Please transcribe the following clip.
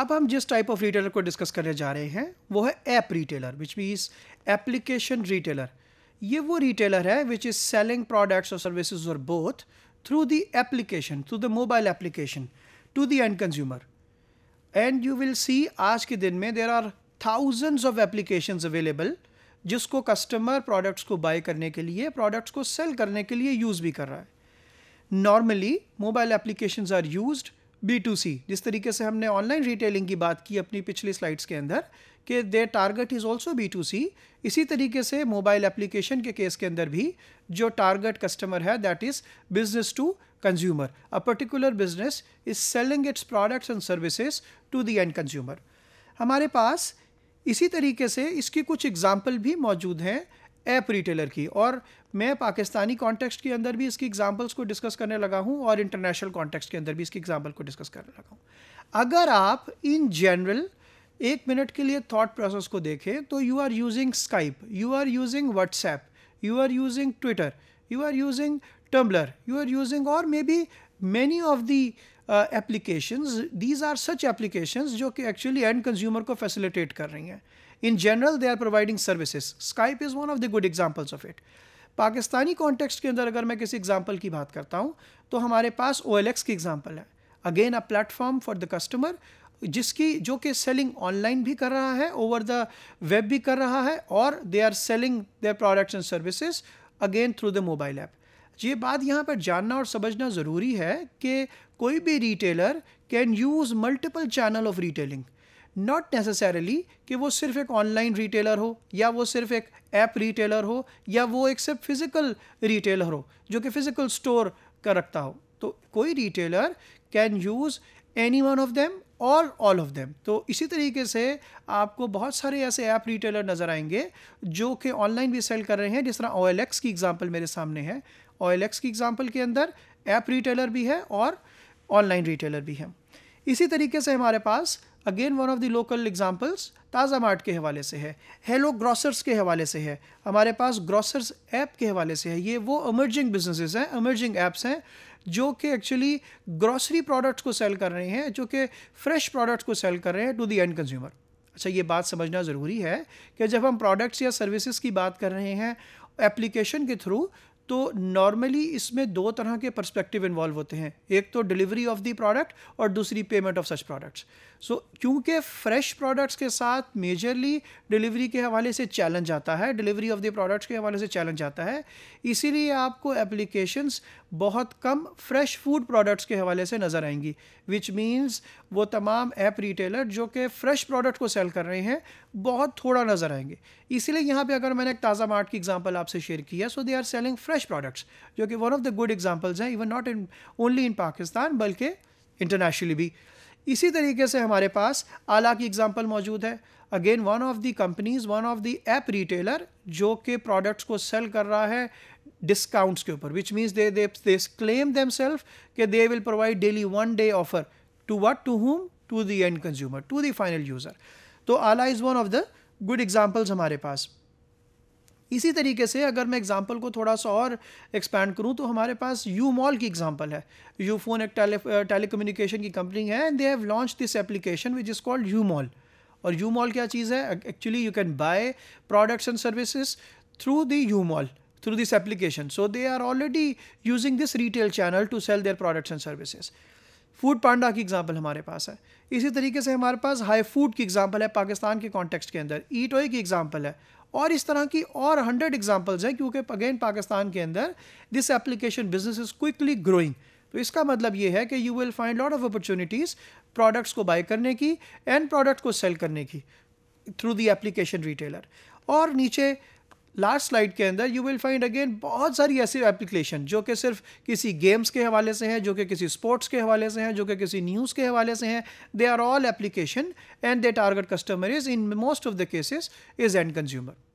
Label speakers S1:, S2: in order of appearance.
S1: अब हम जिस टाइप ऑफ रिटेलर को डिस्कस करने जा रहे हैं वो है app retailer which means application retailer ये वो रिटेलर है विच इज़ सेलिंग प्रोडक्ट्स और सर्विसेज और both through the application through the mobile application to the end consumer and you will see आज के दिन में there are thousands of application available जिसको कस्टमर प्रोडक्ट्स को बाय करने के लिए प्रोडक्ट्स को सेल करने के लिए यूज़ भी कर रहा है normally mobile application are used B to C जिस तरीके से हमने ऑनलाइन रिटेलिंग की बात की अपनी पिछली स्लाइड्स के अंदर कि they target is also B to C इसी तरीके से मोबाइल एप्लीकेशन के केस के अंदर भी जो टारगेट कस्टमर है that is business to consumer a particular business is selling its products and services to the end consumer हमारे पास इसी तरीके से इसकी कुछ एग्जाम्पल भी मौजूद हैं ऐप रिटेलर की और मैं पाकिस्तानी कॉन्टेक्स्ट के अंदर भी इसकी एग्जांपल्स को डिस्कस करने लगा हूँ और इंटरनेशनल कॉन्टेक्स्ट के अंदर भी इसकी एग्जांपल को डिस्कस करने लगा हूँ अगर आप इन जनरल एक मिनट के लिए थॉट प्रोसेस को देखें तो you are using Skype you are using WhatsApp you are using Twitter you are using Tumblr you are using और may be many of the applications these are such applications जो कि actually end consumer को facilitate कर रही हैं in general they are providing services Skype is one of the good examples of it Pakistani context के अंदर अगर मैं किसी एग्जाम्पल की बात करता हूँ तो हमारे पास ओ एल एक्स की एग्ज़ाम्पल है again a platform for the customer जिसकी जो कि सेलिंग ऑनलाइन भी कर रहा है ओवर द वेब भी कर रहा है और they are selling their products and services again through the mobile app ये बात यहाँ पर जानना और समझना ज़रूरी है कि कोई भी retailer can use multiple channel of retailing not necessarily कि वो सिर्फ एक ऑनलाइन रिटेलर हो या वो सिर्फ एक ऐप रिटेलर हो या वो एक सिर्फ फिज़िकल रिटेलर हो जो कि फ़िज़िकल स्टोर का रखता हो तो कोई retailer can use any one of them और ऑल ऑफ देम तो इसी तरीके से आपको बहुत सारे ऐसे ऐप रिटेलर नज़र आएंगे जो कि ऑनलाइन भी सेल कर रहे हैं जिस तरह ओ की एग्ज़ाम्पल मेरे सामने है ओ की एग्ज़ाम्पल के अंदर ऐप रिटेलर भी है और ऑनलाइन रिटेलर भी है इसी तरीके से हमारे पास again one of the local examples Taza mart के हवाले से है हेलो ग्रॉसर्स के हवाले से है हमारे पास ग्रॉसर्स ऐप के हवाले से है ये वो अमर्जिंग बिजनेसेस हैं अमर्जिंग ऐप्स हैं जो कि एक्चुअली ग्रॉसरी प्रोडक्ट्स को सेल कर रहे हैं जो कि फ्रेश प्रोडक्ट्स को सेल कर रहे हैं टू दी एंड कंज्यूमर अच्छा ये बात समझना ज़रूरी है कि जब हम प्रोडक्ट्स या सर्विसेज की बात कर रहे हैं एप्लीकेशन के थ्रू तो नॉर्मली इसमें दो तरह के परस्पेक्टिव इन्वॉल्व होते हैं एक तो डिलीवरी ऑफ दी प्रोडक्ट और दूसरी payment of such products so क्योंकि फ्रेश प्रोडक्ट्स के साथ मेजरली डिलीवरी के हवाले से चैलेंज आता है डिलीवरी ऑफ द प्रोडक्ट्स के हवाले से चैलेंज आता है इसीलिए आपको एप्लीकेशंस बहुत कम फ्रेश फूड प्रोडक्ट्स के हवाले से नज़र आएंगी विच मीन्स वो तमाम ऐप रिटेलर जो कि फ़्रेश प्रोडक्ट को सेल कर रहे हैं बहुत थोड़ा नज़र आएंगे इसीलिए यहाँ पे अगर मैंने एक ताज़ा मार्ट की एग्जांपल आपसे शेयर किया so they are selling fresh fresh products जो कि one of the good examples हैं even not in only in Pakistan बल्कि इंटरनेशनली भी इसी तरीके से हमारे पास आला की एग्जाम्पल मौजूद है again one of the companies one of the app retailer जो कि प्रोडक्ट्स को सेल कर रहा है डिस्काउंट्स के ऊपर which means they they claim them self के they will provide daily one day offer to what to home to the end consumer to the final user तो Aala is one of the good examples हमारे पास इसी तरीके से अगर मैं example को थोड़ा सा और एक्सपैंड करूं तो हमारे पास यू मॉल की एग्जांपल है यू फोन एक टेली कम्युनिकेशन की कंपनी है and they have launch this application which is called U mall और यू मॉल क्या चीज़ है actually you can buy products and services through the U mall through this application so they are already using this retail channel to sell their products and services food panda की example हमारे पास है इसी तरीके से हमारे पास hi food की एग्जाम्पल है पाकिस्तान के कॉन्टेक्स्ट के अंदर ईटोई की एग्जाम्पल है और इस तरह की और हंड्रेड एग्जाम्पल्स हैं क्योंकि अगेन पाकिस्तान के अंदर this application business is quickly growing तो इसका मतलब ये है कि you will find lot of opportunities products को बाय करने की एंड प्रोडक्ट को सेल करने की थ्रू दी एप्लीकेशन रिटेलर और नीचे लास्ट स्लाइड के अंदर यू विल फाइंड अगेन बहुत सारी ऐसी एप्लीकेशन जो कि सिर्फ किसी गेम्स के हवाले से हैं जो कि किसी स्पोर्ट्स के हवाले से हैं जो कि किसी न्यूज़ के हवाले से हैं they are all application and they target customer is in most of the cases is end consumer